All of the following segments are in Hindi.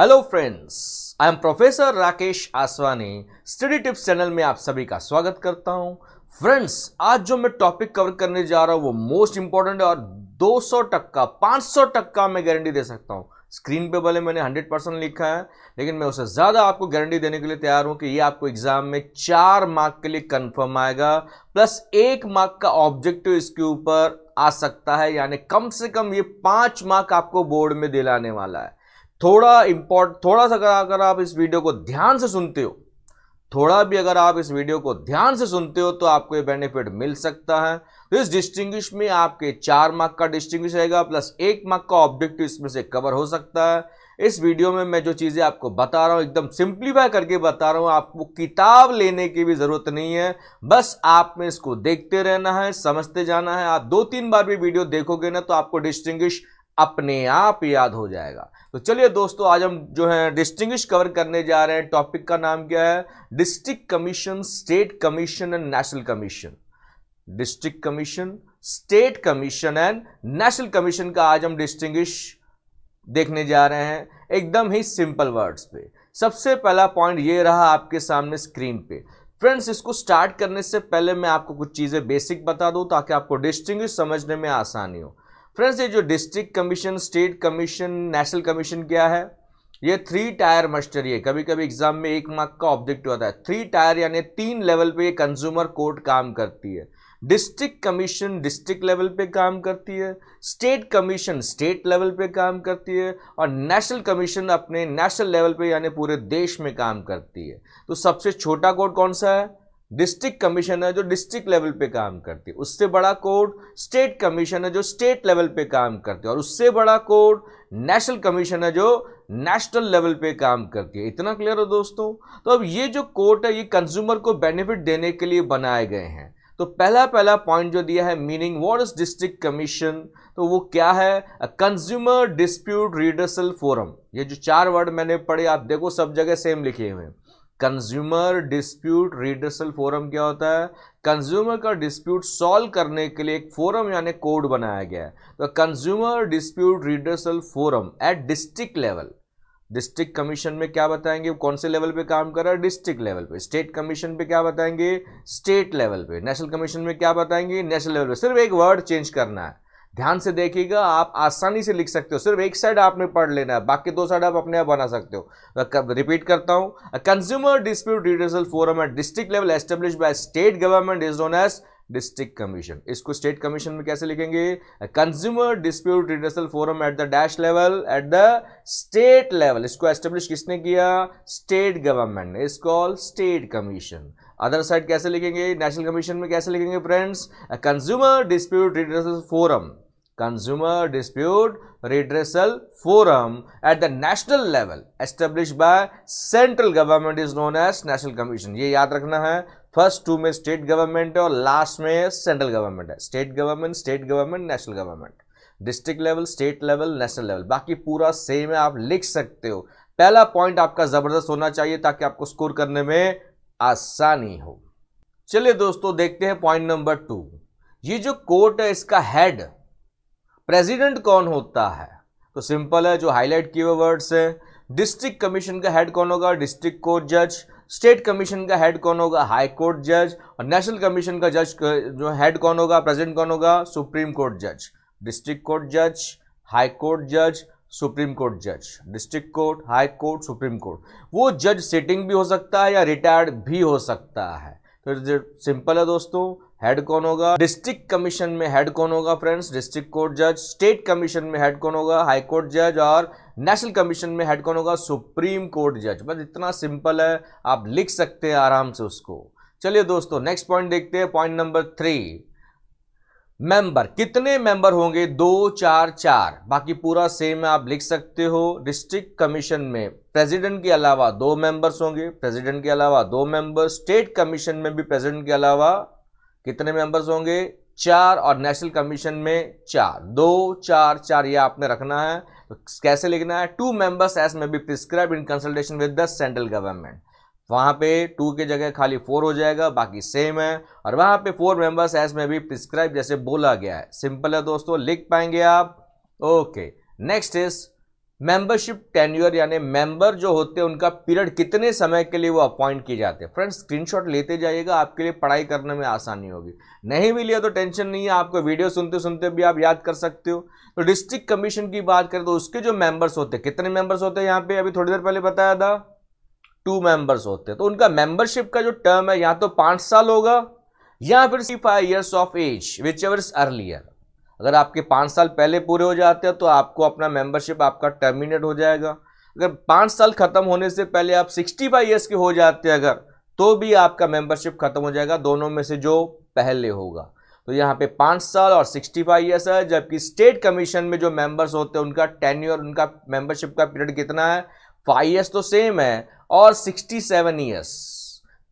hello friends I am professor Rakesh Aswani study tips channel में आप सभी का स्वागत करता हूं फ्रेंड्स आज जो मैं टॉपिक कवर करने जा रहा हूं वो मोस्ट इंपॉर्टेंट है और 200 टक्का 500 टक्का मैं गारंटी दे सकता हूं स्क्रीन पे भले मैंने 100 परसेंट लिखा है लेकिन मैं उससे ज़्यादा आपको गारंटी देने के लिए तैयार हूं कि ये आपको एग्जाम में चार मार्क के लिए कन्फर्म आएगा प्लस एक मार्क का ऑब्जेक्टिव इसके ऊपर आ सकता है यानी कम से कम ये पाँच मार्क आपको बोर्ड में दिलाने वाला है थोड़ा इंपॉर्ट थोड़ा सा अगर आप इस वीडियो को ध्यान से सुनते हो थोड़ा भी अगर आप इस वीडियो को ध्यान से सुनते हो तो आपको ये बेनिफिट मिल सकता है तो इस डिस्टिंग्विश में आपके चार मार्क का डिस्टिंग्विश रहेगा प्लस एक मार्क का ऑब्जेक्टिव इसमें से कवर हो सकता है इस वीडियो में मैं जो चीज़ें आपको बता रहा हूँ एकदम सिंप्लीफाई करके बता रहा हूँ आपको किताब लेने की भी ज़रूरत नहीं है बस आप में इसको देखते रहना है समझते जाना है आप दो तीन बार भी वीडियो देखोगे ना तो आपको डिस्टिंग्विश अपने आप याद हो जाएगा तो चलिए दोस्तों आज हम जो है डिस्टिंग्विश कवर करने जा रहे हैं टॉपिक का नाम क्या है district commission state commission and national commission district commission state commission and national commission का आज हम डिस्टिंग्विश देखने जा रहे हैं एकदम ही सिंपल वर्ड्स पे सबसे पहला पॉइंट ये रहा आपके सामने स्क्रीन पे फ्रेंड्स इसको स्टार्ट करने से पहले मैं आपको कुछ चीज़ें बेसिक बता दूं ताकि आपको डिस्टिंग्विश समझने में आसानी हो फ्रेंड्स ये जो district commission state commission national commission क्या है ये थ्री टायर मस्टरी है कभी कभी एग्जाम में एक मार्क का ऑब्जेक्ट होता है थ्री टायर यानी तीन लेवल पे ये कंज्यूमर कोर्ट काम करती है डिस्ट्रिक्ट कमीशन डिस्ट्रिक्ट लेवल पे काम करती है स्टेट कमीशन स्टेट लेवल पे काम करती है और नेशनल कमीशन अपने नेशनल लेवल पे यानी पूरे देश में काम करती है तो सबसे छोटा कोर्ट कौन सा है डिस्ट्रिक्ट कमीशन है जो डिस्ट्रिक्ट लेवल पे काम करती है उससे बड़ा कोर्ट स्टेट कमीशन है जो स्टेट लेवल पे काम करती है और उससे बड़ा कोर्ट नेशनल कमीशन है जो नेशनल लेवल पे काम करती है इतना क्लियर हो दोस्तों तो अब ये जो कोर्ट है ये कंज्यूमर को बेनिफिट देने के लिए बनाए गए हैं तो पहला पहला पॉइंट जो दिया है meaning what is district commission तो वो क्या है कंज्यूमर डिस्प्यूट रिडर्सल फोरम ये जो चार वर्ड मैंने पढ़े आप देखो सब जगह सेम लिखे हुए हैं कंज्यूमर डिस्प्यूट रिडर्सल फोरम क्या होता है कंज्यूमर का डिस्प्यूट सॉल्व करने के लिए एक फोरम यानी कोड बनाया गया है तो consumer dispute redressal forum at district level district commission में क्या बताएंगे कौन से लेवल पे काम कर रहा है डिस्ट्रिक्ट लेवल पे स्टेट कमीशन पे क्या बताएंगे स्टेट लेवल पे नेशनल कमीशन में क्या बताएंगे नेशनल लेवल पे सिर्फ एक वर्ड चेंज करना है ध्यान से देखिएगा आप आसानी से लिख सकते हो सिर्फ एक साइड आपने पढ़ लेना है बाकी दो साइड आप अपने आप बना सकते हो रिपीट करता हूं consumer dispute redressal forum at district level establish by state government is known as district commission इसको स्टेट कमीशन में कैसे लिखेंगे consumer dispute redressal forum at the dash level at the state level इसको एस्टेब्लिश किसने किया स्टेट गवर्नमेंट ने इसको स्टेट कमीशन अदर साइड कैसे लिखेंगे नेशनल कमीशन में कैसे लिखेंगे friends consumer dispute redressal forum consumer dispute redressal forum at the national level establish by central government is known as national commission ये याद रखना है फर्स्ट टू में स्टेट गवर्नमेंट है और लास्ट में सेंट्रल गवर्नमेंट है state government state government national government district level state level national level बाकी पूरा सेम है आप लिख सकते हो पहला पॉइंट आपका ज़बरदस्त होना चाहिए ताकि आपको स्कोर करने में आसानी हो चलिए दोस्तों देखते हैं पॉइंट नंबर टू ये जो कोर्ट है इसका हेड प्रेसिडेंट कौन होता है तो सिंपल है जो हाईलाइट किए हुए वर्ड्स है डिस्ट्रिक्ट कमीशन का हेड कौन होगा डिस्ट्रिक्ट कोर्ट जज स्टेट कमीशन का हेड कौन होगा हाई कोर्ट जज और नेशनल कमीशन का जज जो हेड कौन होगा प्रेसिडेंट कौन होगा सुप्रीम कोर्ट जज डिस्ट्रिक्ट कोर्ट जज हाई कोर्ट जज सुप्रीम कोर्ट जज district court high court supreme court वो जज सिटिंग भी हो सकता है या रिटायर्ड भी हो सकता है तो सिंपल है दोस्तों हेड कौन होगा डिस्ट्रिक्ट कमीशन में हेड कौन होगा फ्रेंड्स डिस्ट्रिक्ट कोर्ट जज स्टेट कमीशन में हेड कौन होगा हाई कोर्ट जज और नेशनल कमीशन में हेड कौन होगा सुप्रीम कोर्ट जज बस इतना सिंपल है आप लिख सकते हैं आराम से उसको चलिए दोस्तों नेक्स्ट पॉइंट देखते हैं पॉइंट नंबर थ्री मेंबर कितने मेंबर होंगे दो चार चार बाकी पूरा सेम आप लिख सकते हो डिस्ट्रिक्ट कमीशन में प्रेसिडेंट के अलावा दो मेंबर्स होंगे प्रेसिडेंट के अलावा दो मेंबर स्टेट कमीशन में भी प्रेसिडेंट के अलावा कितने मेंबर्स होंगे चार और नेशनल कमीशन में चार दो चार चार ये आपने रखना है तो कैसे लिखना है two members as may be prescribe in consultation with the central government वहाँ पे टू की जगह खाली फोर हो जाएगा बाकी सेम है और वहाँ पे फोर मेंबर्स एस में भी प्रिस्क्राइब जैसे बोला गया है सिंपल है दोस्तों लिख पाएंगे आप okay next is membership tenure यानी मेंबर जो होते हैं उनका पीरियड कितने समय के लिए वो अपॉइंट किए जाते हैं फ्रेंड्स स्क्रीनशॉट लेते जाइएगा आपके लिए पढ़ाई करने में आसानी होगी नहीं भी लिया तो टेंशन नहीं है आपको वीडियो सुनते सुनते भी आप याद कर सकते हो तो डिस्ट्रिक्ट कमीशन की बात करें तो उसके जो मेंबर्स होते हैं कितने मेंबर्स होते हैं यहाँ पे अभी थोड़ी देर पहले बताया था टू मेंबर्स होते हैं तो उनका मेंबरशिप का जो टर्म है या तो पांच साल होगा या फिर five years of age whichever earlier अगर आपके पांच साल पहले पूरे हो जाते हैं तो आपको अपना मेंबरशिप आपका टर्मिनेट हो जाएगा अगर पांच साल खत्म होने से पहले आप सिक्सटी फाइव ईयर्स के हो जाते हैं अगर तो भी आपका मेंबरशिप खत्म हो जाएगा दोनों में से जो पहले होगा तो यहाँ पे पांच साल और सिक्सटी फाइव ईयर्स है जबकि स्टेट कमीशन में जो मेंबर्स होते हैं उनका टेन्यूर उनका मेंबरशिप का पीरियड कितना है फाइव ईयर्स तो सेम है और sixty seven years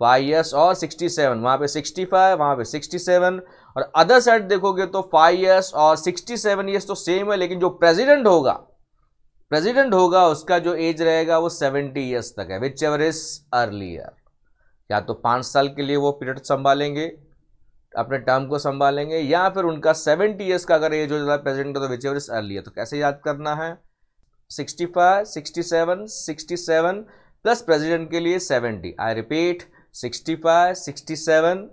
five years और सिक्सटी सेवन वहाँ पर सिक्सटी फाइव वहाँ पर सिक्सटी सेवन और अदर साइड देखोगे तो फाइव ईयर्स और सिक्सटी सेवन ईयर्स तो सेम है लेकिन जो प्रेसिडेंट होगा प्रेसिडेंट होगा उसका जो एज रहेगा वो सेवेंटी ईयर्स तक है विच एवर इज अर्लियर या तो पाँच साल के लिए वो पीरियड संभालेंगे अपने टर्म को संभालेंगे या फिर उनका सेवेंटी ईयर्स का अगर एज हो जाता है प्रेजिडेंट का तो विच एवर इज अर्लियर तो कैसे याद करना है seven sixty seven plus president के लिए seventy I repeat seven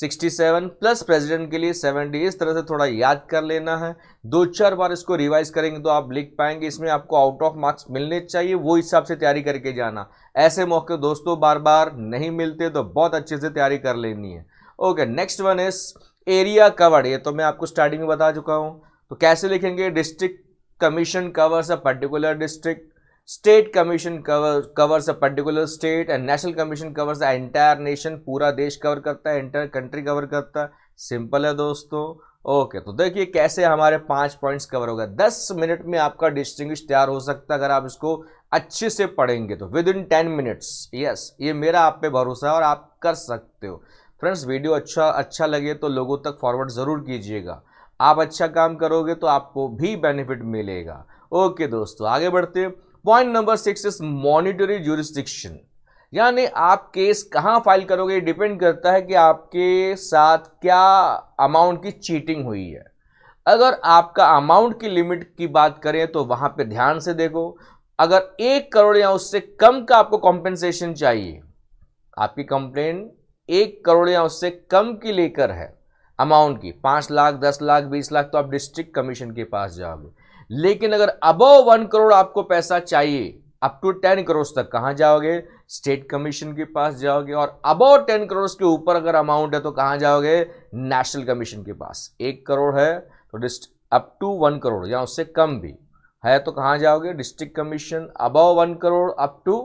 sixty seven plus president के लिए सेवेंटी इस तरह से थोड़ा याद कर लेना है दो चार बार इसको रिवाइज करेंगे तो आप लिख पाएंगे इसमें आपको आउट ऑफ मार्क्स मिलने चाहिए वो हिसाब से तैयारी करके जाना ऐसे मौके दोस्तों बार बार नहीं मिलते तो बहुत अच्छे से तैयारी कर लेनी है okay next one is area covered ये तो मैं आपको स्टार्टिंग में बता चुका हूँ तो कैसे लिखेंगे district commission covers a particular district state commission cover, covers a particular state and national commission covers the entire nation pura desh cover karta hai entire country cover karta है simple hai dosto okay okay, तो देखिए कैसे हमारे पांच पॉइंट्स कवर होगा दस मिनट में आपका डिस्टिंग तैयार हो सकता है अगर आप इसको अच्छे से पढ़ेंगे तो within ten minutes yes ये मेरा आप पे भरोसा है और आप कर सकते हो फ्रेंड्स वीडियो अच्छा अच्छा लगे तो लोगों तक फॉरवर्ड ज़रूर कीजिएगा आप अच्छा काम करोगे तो आपको भी बेनिफिट मिलेगा ओके दोस्तों आगे बढ़ते हैं point number six is monetary jurisdiction यानी आप केस कहाँ फाइल करोगे डिपेंड करता है कि आपके साथ क्या अमाउंट की चीटिंग हुई है अगर आपका अमाउंट की लिमिट की बात करें तो वहाँ पे ध्यान से देखो अगर एक करोड़ या उससे कम का आपको कॉम्पेंसेशन चाहिए आपकी कंप्लेन एक करोड़ या उससे कम की लेकर है अमाउंट की पाँच लाख दस लाख बीस लाख तो आप डिस्ट्रिक्ट कमीशन के पास जाओगे लेकिन अगर अबव वन करोड़ आपको पैसा चाहिए अप टू टेन करोड़ तक कहाँ जाओगे स्टेट कमीशन के पास जाओगे और अबव टेन करोड़ के ऊपर अगर अमाउंट है तो कहाँ जाओगे नेशनल कमीशन के पास एक करोड़ है तो डिस्ट अप टू वन करोड़ या उससे कम भी है तो कहाँ जाओगे district commission above one crore up to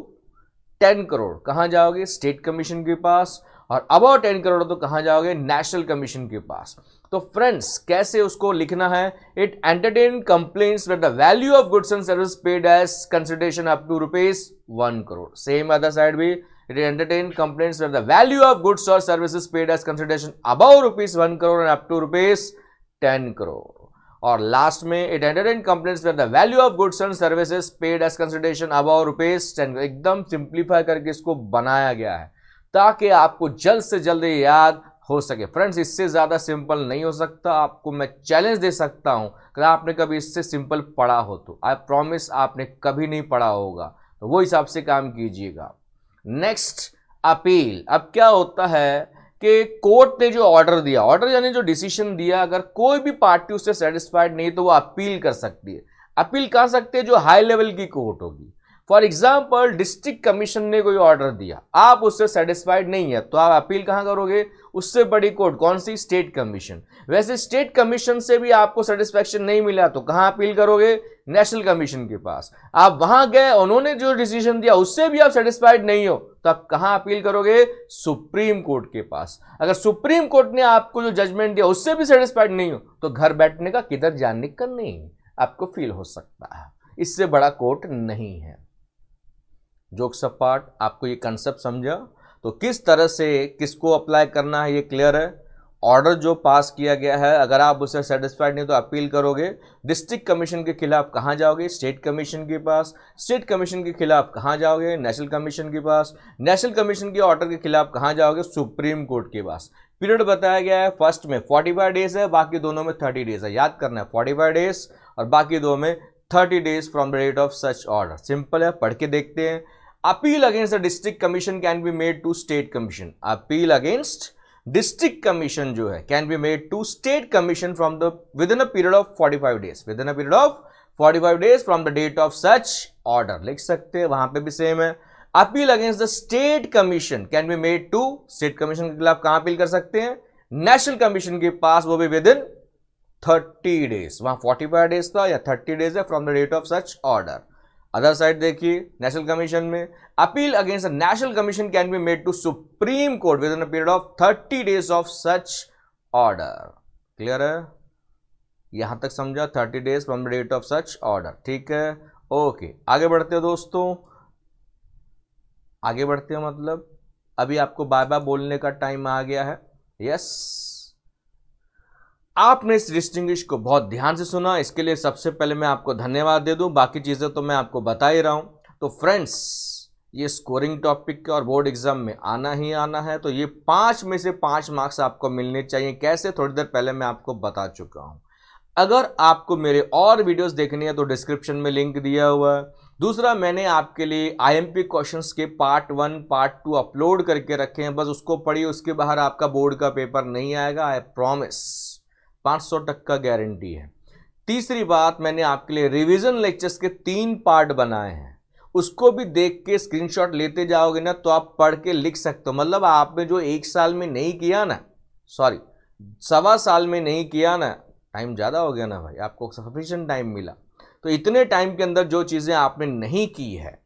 ten crore कहाँ जाओगे स्टेट कमीशन के पास और अबाउ टेन करोड़ तो कहाँ जाओगे नेशनल कमीशन के पास तो फ्रेंड्स कैसे उसको लिखना है it entertain complain the value of goods and service paid as consideration up to rupees one crore same other side भी it entertain complain the value of goods और service paid as consideration above rupees one crore and and to rupees ten crore और लास्ट में इट एंटरटेन इन वेर the value of goods and services paid as consideration above rupees ten एकदम सिंप्लीफाई करके इसको बनाया गया है ताकि आपको जल्द से जल्द याद हो सके फ्रेंड्स इससे ज़्यादा सिंपल नहीं हो सकता आपको मैं चैलेंज दे सकता हूँ अगर आपने कभी इससे सिंपल पढ़ा हो तो आई प्रॉमिस आपने कभी नहीं पढ़ा होगा तो वो हिसाब से काम कीजिएगा नेक्स्ट अपील अब क्या होता है कि कोर्ट ने जो ऑर्डर दिया ऑर्डर यानी जो डिसीजन दिया अगर कोई भी पार्टी उससे सेटिस्फाइड नहीं तो वो अपील कर सकती है अपील कर सकते हैं जो हाई लेवल की कोर्ट होगी फॉर एग्जाम्पल डिस्ट्रिक्ट कमीशन ने कोई ऑर्डर दिया आप उससे सेटिस्फाइड नहीं है तो आप अपील कहाँ करोगे उससे बड़ी कोर्ट कौन सी स्टेट कमीशन वैसे स्टेट कमीशन से भी आपको सेटिस्फैक्शन नहीं मिला तो कहाँ अपील करोगे नेशनल कमीशन के पास आप वहाँ गए उन्होंने जो डिसीजन दिया उससे भी आप सेटिस्फाइड नहीं हो तब कहां अपील करोगे सुप्रीम कोर्ट के पास अगर सुप्रीम कोर्ट ने आपको जो जजमेंट दिया उससे भी सेटिस्फाइड नहीं हो तो घर बैठने का किधर जाने का नहीं आपको फील हो सकता है इससे बड़ा कोर्ट नहीं है जोक्स पार्ट आपको ये कंसेप्ट समझा तो किस तरह से किसको अप्लाई करना है ये क्लियर है ऑर्डर जो पास किया गया है अगर आप उससे सेटिस्फाइड नहीं तो अपील करोगे डिस्ट्रिक्ट कमीशन के खिलाफ कहाँ जाओगे स्टेट कमीशन के पास स्टेट कमीशन के खिलाफ कहाँ जाओगे नेशनल कमीशन के पास नेशनल कमीशन के ऑर्डर के खिलाफ कहाँ जाओगे सुप्रीम कोर्ट के पास पीरियड बताया गया है फर्स्ट में 45 डेज है बाकी दोनों में 30 डेज है याद करना है 45 डेज और बाकी दो में 30 days from the date of such order simple है पढ़ के देखते हैं appeal against the district commission can be made to state commission appeal against district commission जो है can be made to state commission from the within a period of 45 days within a period of 45 days from the date of such order लिख सकते हैं वहां पे भी सेम है appeal against the state commission can be made to state commission के खिलाफ कहां अपील कर सकते हैं नेशनल कमीशन के पास वो भी विद इन थर्टी डेज वहां फोर्टी फाइव डेज था या थर्टी डेज है from the date of such order other side देखिए नेशनल कमीशन में appeal against national commission can be made to supreme court within period of thirty days of such order clear है यहां तक समझा thirty days from the date of such order ठीक है ओके आगे बढ़ते हो दोस्तों आगे बढ़ते हो मतलब अभी आपको बाय बाय बोलने का टाइम आ गया है यस आपने इस डिस्टिंग्विश को बहुत ध्यान से सुना इसके लिए सबसे पहले मैं आपको धन्यवाद दे दूं बाकी चीज़ें तो मैं आपको बता ही रहा हूं तो फ्रेंड्स ये स्कोरिंग टॉपिक और बोर्ड एग्जाम में आना ही आना है तो ये पाँच में से पाँच मार्क्स आपको मिलने चाहिए कैसे थोड़ी देर पहले मैं आपको बता चुका हूँ अगर आपको मेरे और वीडियोस देखनी है तो डिस्क्रिप्शन में लिंक दिया हुआ है दूसरा मैंने आपके लिए आईएमपी क्वेश्चंस के part one part two upload करके रखे हैं बस उसको पढ़िए उसके बाहर आपका बोर्ड का पेपर नहीं आएगा आई प्रॉमिस 500 तक टक्का गारंटी है तीसरी बात मैंने आपके लिए रिवीजन लेक्चर्स के तीन पार्ट बनाए हैं उसको भी देख के स्क्रीनशॉट लेते जाओगे ना तो आप पढ़ के लिख सकते हो मतलब आपने जो एक साल में नहीं किया ना सॉरी सवा साल में नहीं किया ना टाइम ज़्यादा हो गया ना भाई आपको सफिशेंट टाइम मिला तो इतने टाइम के अंदर जो चीज़ें आपने नहीं की है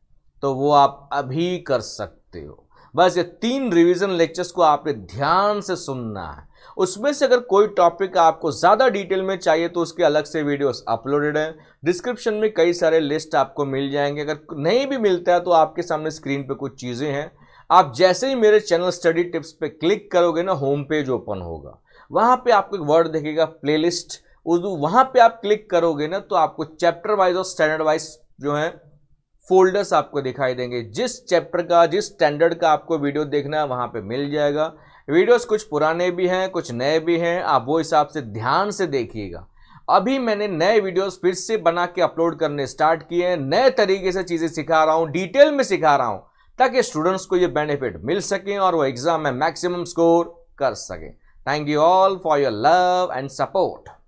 तो वो आप अभी कर सकते हो बस ये तीन रिवीजन लेक्चर्स को आपने ध्यान से सुनना है उसमें से अगर कोई टॉपिक आपको ज़्यादा डिटेल में चाहिए तो उसके अलग से वीडियोस अपलोडेड हैं डिस्क्रिप्शन में कई सारे लिस्ट आपको मिल जाएंगे अगर नहीं भी मिलता है तो आपके सामने स्क्रीन पर कुछ चीज़ें हैं आप जैसे ही मेरे चैनल स्टडी टिप्स पे क्लिक करोगे ना होम पेज ओपन होगा वहाँ पर आपको एक वर्ड देखेगा प्ले उर्दू वहाँ पे आप क्लिक करोगे ना तो आपको चैप्टर वाइज और स्टैंडर्ड वाइज जो है फोल्डर्स आपको दिखाई देंगे जिस चैप्टर का जिस स्टैंडर्ड का आपको वीडियो देखना है वहाँ पे मिल जाएगा वीडियोस कुछ पुराने भी हैं कुछ नए भी हैं आप वो हिसाब से ध्यान से देखिएगा अभी मैंने नए वीडियोस फिर से बना के अपलोड करने स्टार्ट किए हैं नए तरीके से चीज़ें सिखा रहा हूँ डिटेल में सिखा रहा हूँ ताकि स्टूडेंट्स को ये बेनिफिट मिल सकें और वो एग्ज़ाम में मैक्सिमम स्कोर कर सकें thank you all for your love and support